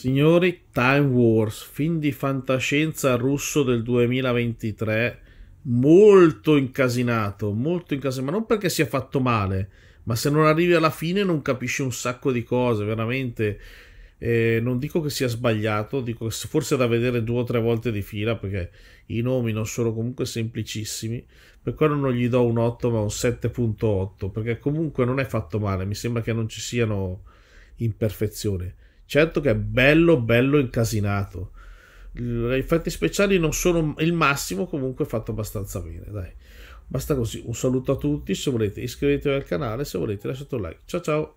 Signori, Time Wars, film di fantascienza russo del 2023, molto incasinato, molto incasinato, ma non perché sia fatto male, ma se non arrivi alla fine non capisci un sacco di cose, veramente. Eh, non dico che sia sbagliato, dico forse da vedere due o tre volte di fila perché i nomi non sono comunque semplicissimi. Per quello non gli do un 8 ma un 7.8 perché comunque non è fatto male, mi sembra che non ci siano imperfezioni. Certo che è bello, bello incasinato. Gli effetti speciali non sono il massimo, comunque fatto abbastanza bene. Dai. Basta così. Un saluto a tutti. Se volete iscrivetevi al canale, se volete lasciate un like. Ciao ciao.